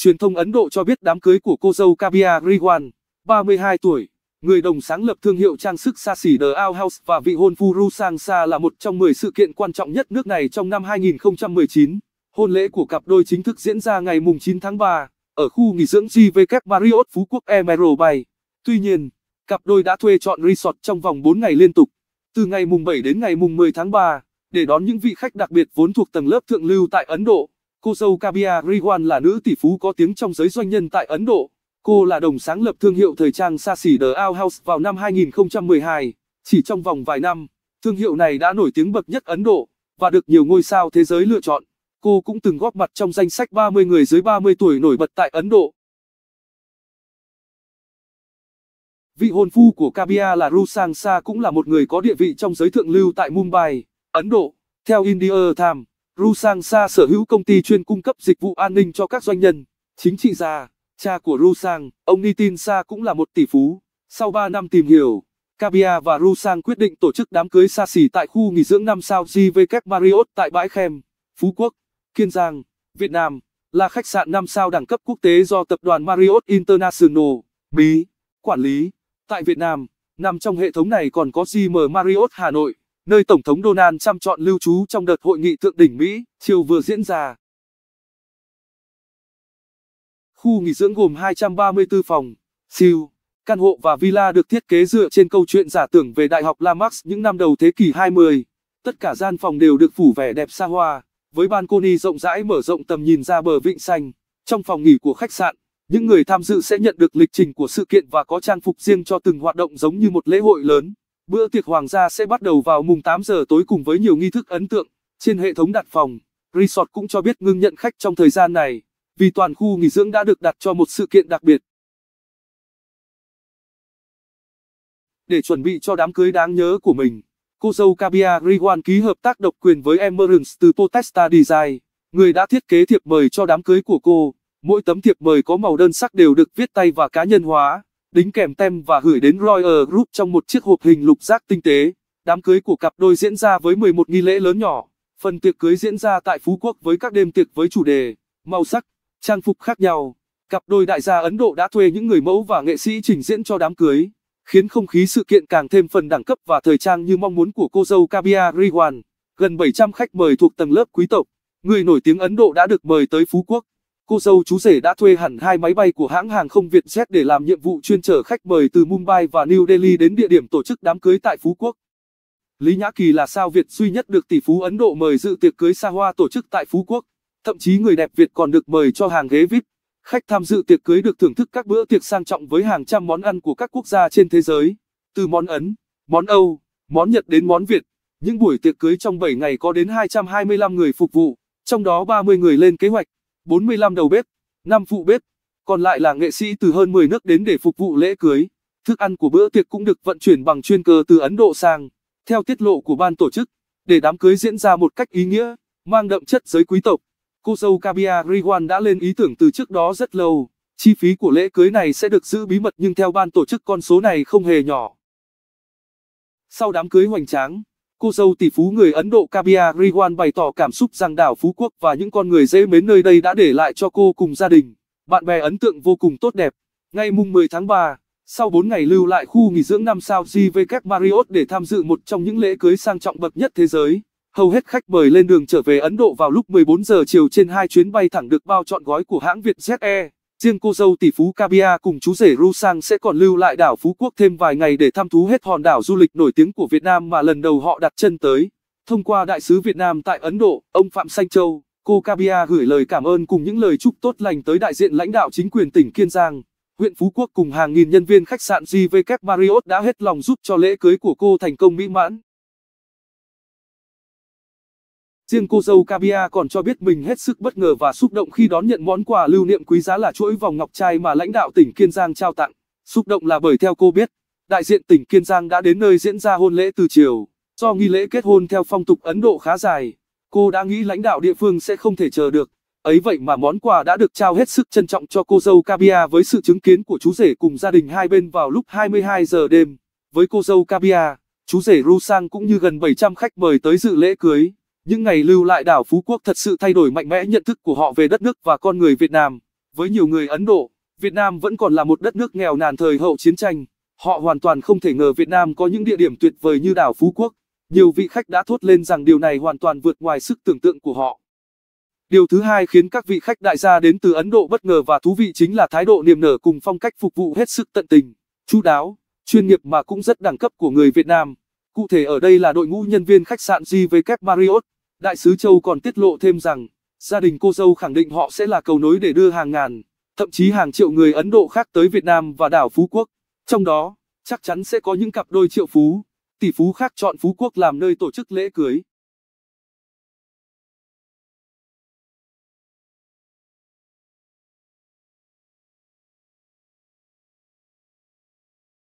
Truyền thông Ấn Độ cho biết đám cưới của cô dâu Kavya Rewan, 32 tuổi, người đồng sáng lập thương hiệu trang sức xa xỉ The Owl House và vị hôn phu Rusangsa là một trong 10 sự kiện quan trọng nhất nước này trong năm 2019. Hôn lễ của cặp đôi chính thức diễn ra ngày 9 tháng 3 ở khu nghỉ dưỡng JW Marriott Phú Quốc Emerald Bay. Tuy nhiên, cặp đôi đã thuê chọn resort trong vòng 4 ngày liên tục, từ ngày mùng 7 đến ngày mùng 10 tháng 3, để đón những vị khách đặc biệt vốn thuộc tầng lớp thượng lưu tại Ấn Độ. Cô dâu Kavya Rewan là nữ tỷ phú có tiếng trong giới doanh nhân tại Ấn Độ. Cô là đồng sáng lập thương hiệu thời trang xa xỉ The Out House vào năm 2012. Chỉ trong vòng vài năm, thương hiệu này đã nổi tiếng bậc nhất Ấn Độ và được nhiều ngôi sao thế giới lựa chọn. Cô cũng từng góp mặt trong danh sách 30 người dưới 30 tuổi nổi bật tại Ấn Độ. Vị hôn phu của Kavya là Rusang Sa cũng là một người có địa vị trong giới thượng lưu tại Mumbai, Ấn Độ, theo India Times. Rusangsa sở hữu công ty chuyên cung cấp dịch vụ an ninh cho các doanh nhân, chính trị gia. Cha của Rusang, ông Nitin Sa cũng là một tỷ phú. Sau 3 năm tìm hiểu, Kabia và Rusang quyết định tổ chức đám cưới xa xỉ tại khu nghỉ dưỡng 5 sao JVK Marriott tại Bãi Khem, Phú Quốc, Kiên Giang, Việt Nam, là khách sạn 5 sao đẳng cấp quốc tế do tập đoàn Marriott International, bí, quản lý. Tại Việt Nam, nằm trong hệ thống này còn có JM Marriott Hà Nội, nơi Tổng thống Donald Trump chọn lưu trú trong đợt hội nghị thượng đỉnh Mỹ chiều vừa diễn ra. Khu nghỉ dưỡng gồm 234 phòng, siêu, căn hộ và villa được thiết kế dựa trên câu chuyện giả tưởng về Đại học Lamax những năm đầu thế kỷ 20. Tất cả gian phòng đều được phủ vẻ đẹp xa hoa, với ban balcony rộng rãi mở rộng tầm nhìn ra bờ vịnh xanh. Trong phòng nghỉ của khách sạn, những người tham dự sẽ nhận được lịch trình của sự kiện và có trang phục riêng cho từng hoạt động giống như một lễ hội lớn. Bữa tiệc hoàng gia sẽ bắt đầu vào mùng 8 giờ tối cùng với nhiều nghi thức ấn tượng. Trên hệ thống đặt phòng, resort cũng cho biết ngưng nhận khách trong thời gian này, vì toàn khu nghỉ dưỡng đã được đặt cho một sự kiện đặc biệt. Để chuẩn bị cho đám cưới đáng nhớ của mình, cô dâu Kabia Rewan ký hợp tác độc quyền với Emerence từ Potesta Design, người đã thiết kế thiệp mời cho đám cưới của cô. Mỗi tấm thiệp mời có màu đơn sắc đều được viết tay và cá nhân hóa đính kèm tem và gửi đến Royal Group trong một chiếc hộp hình lục giác tinh tế. Đám cưới của cặp đôi diễn ra với 11 nghi lễ lớn nhỏ. Phần tiệc cưới diễn ra tại Phú Quốc với các đêm tiệc với chủ đề, màu sắc, trang phục khác nhau. Cặp đôi đại gia Ấn Độ đã thuê những người mẫu và nghệ sĩ trình diễn cho đám cưới, khiến không khí sự kiện càng thêm phần đẳng cấp và thời trang như mong muốn của cô dâu Kabia Rewan. Gần 700 khách mời thuộc tầng lớp quý tộc, người nổi tiếng Ấn Độ đã được mời tới Phú Quốc cô dâu chú rể đã thuê hẳn hai máy bay của hãng hàng không Vietjet để làm nhiệm vụ chuyên chở khách mời từ Mumbai và New Delhi đến địa điểm tổ chức đám cưới tại Phú Quốc. Lý Nhã Kỳ là sao Việt duy nhất được tỷ phú Ấn Độ mời dự tiệc cưới xa hoa tổ chức tại Phú Quốc. Thậm chí người đẹp Việt còn được mời cho hàng ghế VIP. Khách tham dự tiệc cưới được thưởng thức các bữa tiệc sang trọng với hàng trăm món ăn của các quốc gia trên thế giới, từ món Ấn, món Âu, món Nhật đến món Việt. Những buổi tiệc cưới trong 7 ngày có đến 225 người phục vụ, trong đó 30 người lên kế hoạch. 45 đầu bếp, 5 phụ bếp, còn lại là nghệ sĩ từ hơn 10 nước đến để phục vụ lễ cưới. Thức ăn của bữa tiệc cũng được vận chuyển bằng chuyên cơ từ Ấn Độ sang. Theo tiết lộ của ban tổ chức, để đám cưới diễn ra một cách ý nghĩa, mang đậm chất giới quý tộc, cô dâu Kabia Riwan đã lên ý tưởng từ trước đó rất lâu. Chi phí của lễ cưới này sẽ được giữ bí mật nhưng theo ban tổ chức con số này không hề nhỏ. Sau đám cưới hoành tráng, Cô dâu tỷ phú người Ấn Độ Kabia Riwan bày tỏ cảm xúc rằng đảo Phú Quốc và những con người dễ mến nơi đây đã để lại cho cô cùng gia đình, bạn bè ấn tượng vô cùng tốt đẹp. Ngay mùng 10 tháng 3, sau 4 ngày lưu lại khu nghỉ dưỡng 5 sao JVK Marriott để tham dự một trong những lễ cưới sang trọng bậc nhất thế giới, hầu hết khách mời lên đường trở về Ấn Độ vào lúc 14 giờ chiều trên hai chuyến bay thẳng được bao trọn gói của hãng Vietjet Air. Riêng cô dâu tỷ phú Kabia cùng chú rể Rusang sẽ còn lưu lại đảo Phú Quốc thêm vài ngày để thăm thú hết hòn đảo du lịch nổi tiếng của Việt Nam mà lần đầu họ đặt chân tới. Thông qua đại sứ Việt Nam tại Ấn Độ, ông Phạm Sanh Châu, cô Kabia gửi lời cảm ơn cùng những lời chúc tốt lành tới đại diện lãnh đạo chính quyền tỉnh Kiên Giang. Huyện Phú Quốc cùng hàng nghìn nhân viên khách sạn JW Marriott đã hết lòng giúp cho lễ cưới của cô thành công mỹ mãn. Riêng cô dâu Kabia còn cho biết mình hết sức bất ngờ và xúc động khi đón nhận món quà lưu niệm quý giá là chuỗi vòng ngọc trai mà lãnh đạo tỉnh Kiên Giang trao tặng. Xúc động là bởi theo cô biết, đại diện tỉnh Kiên Giang đã đến nơi diễn ra hôn lễ từ chiều. Do nghi lễ kết hôn theo phong tục Ấn Độ khá dài, cô đã nghĩ lãnh đạo địa phương sẽ không thể chờ được. Ấy vậy mà món quà đã được trao hết sức trân trọng cho cô dâu Kabia với sự chứng kiến của chú rể cùng gia đình hai bên vào lúc 22 giờ đêm. Với cô dâu Kabia, chú rể Rusang cũng như gần 700 khách mời tới dự lễ cưới. Những ngày lưu lại đảo Phú Quốc thật sự thay đổi mạnh mẽ nhận thức của họ về đất nước và con người Việt Nam. Với nhiều người Ấn Độ, Việt Nam vẫn còn là một đất nước nghèo nàn thời hậu chiến tranh. Họ hoàn toàn không thể ngờ Việt Nam có những địa điểm tuyệt vời như đảo Phú Quốc. Nhiều vị khách đã thốt lên rằng điều này hoàn toàn vượt ngoài sức tưởng tượng của họ. Điều thứ hai khiến các vị khách đại gia đến từ Ấn Độ bất ngờ và thú vị chính là thái độ niềm nở cùng phong cách phục vụ hết sức tận tình, chu đáo, chuyên nghiệp mà cũng rất đẳng cấp của người Việt Nam. Cụ thể ở đây là đội ngũ nhân viên khách sạn GW Marriott, Đại sứ Châu còn tiết lộ thêm rằng, gia đình cô dâu khẳng định họ sẽ là cầu nối để đưa hàng ngàn, thậm chí hàng triệu người Ấn Độ khác tới Việt Nam và đảo Phú Quốc. Trong đó, chắc chắn sẽ có những cặp đôi triệu phú, tỷ phú khác chọn Phú Quốc làm nơi tổ chức lễ cưới.